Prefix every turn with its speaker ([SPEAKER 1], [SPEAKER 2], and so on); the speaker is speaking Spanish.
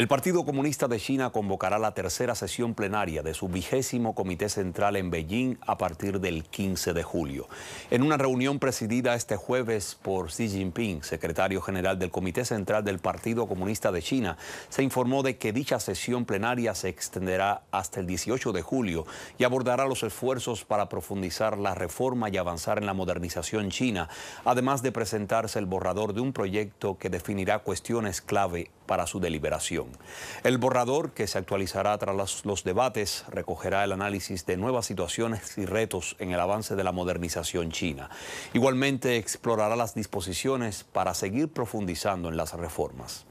[SPEAKER 1] El Partido Comunista de China convocará la tercera sesión plenaria de su vigésimo Comité Central en Beijing a partir del 15 de julio. En una reunión presidida este jueves por Xi Jinping, secretario general del Comité Central del Partido Comunista de China, se informó de que dicha sesión plenaria se extenderá hasta el 18 de julio y abordará los esfuerzos para profundizar la reforma y avanzar en la modernización china, además de presentarse el borrador de un proyecto que definirá cuestiones clave para su deliberación. El borrador, que se actualizará tras los, los debates, recogerá el análisis de nuevas situaciones y retos en el avance de la modernización china. Igualmente explorará las disposiciones para seguir profundizando en las reformas.